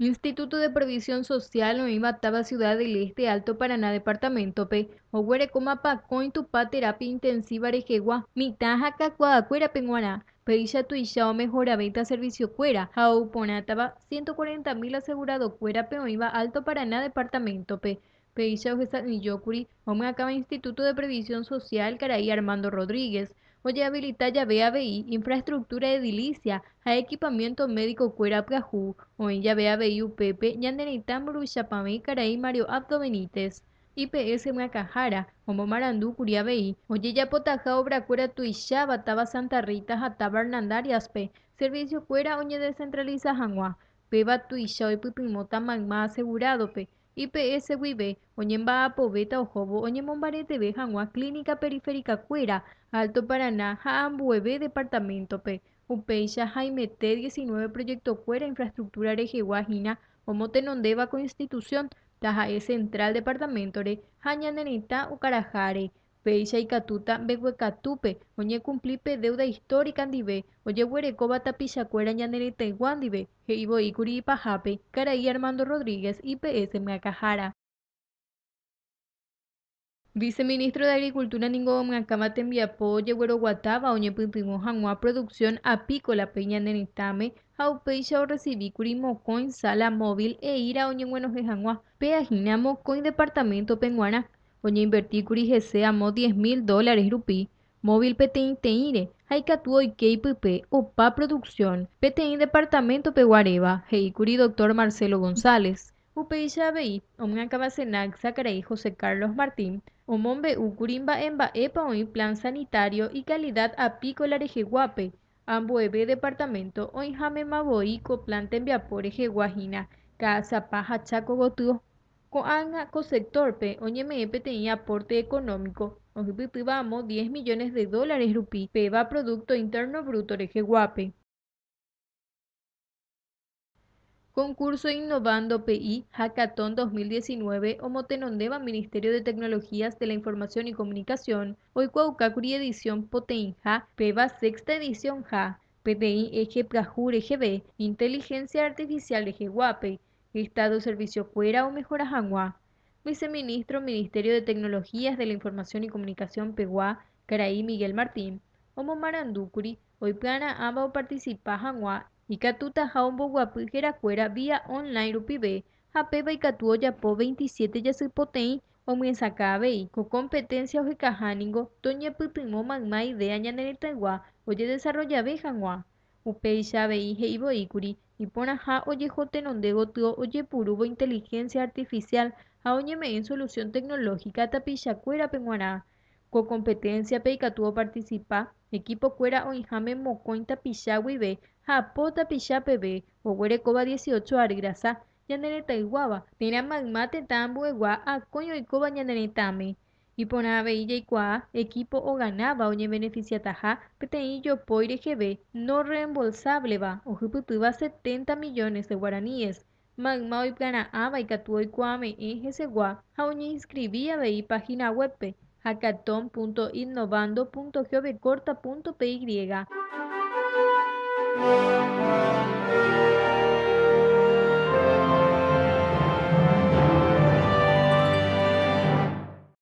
Instituto de Previsión Social Taba Ciudad del Este Alto Paraná Departamento P. Oguerecomapa Cointupá Terapia Intensiva Arejewa Mitaja Cacuacuera Penguana Pedilla Tuishao Mejora Venta Servicio Cuera 140 mil asegurado Cuera Peoiba Alto Paraná Departamento P o me acaba Instituto de Previsión Social Caraí Armando Rodríguez, Oye habilita BABI, infraestructura edilicia a equipamiento médico Cuera Cajú, o ya BABI UPP, Yandenitamburu Chapamé Caraí Mario Abdo Benítez. IPS o Homo Marandú, oye ya Potaja, Obra Cuera Tuisha, Bataba Santa Rita, Jataba Hernandar Servicio Cuera, Oñe Descentraliza y Peba y Pipimota Magma Asegurado, Pe, IPSVB, Oñemba, poveta Ojobo, Oñemombarete B, Clínica Periférica Cuera, Alto Paraná, Jaambueve, Departamento P, Upeya, Jaime T, 19, Proyecto Cuera, Infraestructura Omo, Omotenondeva, Constitución, E Central, Departamento Re, Jañanenita, Ucarajare, Peisha y Catuta, oñe cumplipe deuda histórica oye andive, Oyehuerecoba, Tapichacuera, Ñaneretegua andive, heibo y Pajape, Caraí Armando Rodríguez, IPS Macajara. Viceministro de Agricultura Ningo Mngacamate Enviapó, Yeguero Guataba, Pintimo Janua, Producción Apícola Peña Nenitame, Jaupeixa o curi mocon Sala Móvil e Ira buenos de Janua, Peajina con Departamento Penguana, Oñeinvertícuri jese amo 10 mil dólares rupi Móvil PTI Teire, y KPP, pa Producción, PTI Departamento Peguareva, curi Doctor Marcelo González. UPICHABI, José Carlos Martín, omonbe Ucurimba Emba Epa Oin Plan Sanitario y Calidad Apícola Rejeguape, Ambuebe Departamento jame Maboico Planta tembiapore Jeguajina, Casa Paja Chaco Gotuos Coanga Cosectorpe, OMP tenía aporte económico, objetivamos 10 millones de dólares Rupi, PEBA Producto Interno Bruto Reje Guape. Concurso Innovando PI Hackathon 2019 Omotenondeba Ministerio de Tecnologías de la Información y Comunicación Oicuaucacuri Edición Poteinja PEBA Sexta Edición JA PDI Eje Prajur EGB Inteligencia Artificial Eje Guape Estado Servicio Fuera o Mejora vice Viceministro Ministerio de Tecnologías de la Información y Comunicación Peguá, Caraí Miguel Martín. Omo Marandúcuri, ama o Participa Jangua. Y Catuta guapujera Guapijeracuera vía online UPB Japeba y Catuoya Yapo 27 o abi con competencia ojicajáningo, Toña primo Magmai de taygua Oye desarrolla Jangua. Upei Shabei icuri oyejo oyejotenón de oye oyepurubo inteligencia artificial a me en solución tecnológica cuera penguará Co competencia tuvo participa, equipo cuera o injame mocoin y be, japo tapilla pebe o coba 18 argrasa, yanere taiguaba, tira magmate tambuegua a coño y coba y y Iyaicua, equipo o ganaba oñe beneficia taja, peteí yo poire GB, no reembolsable va, 70 millones de guaraníes. Magma y ganaba y catuo y cuame en a jaoñe inscribía veí página web, y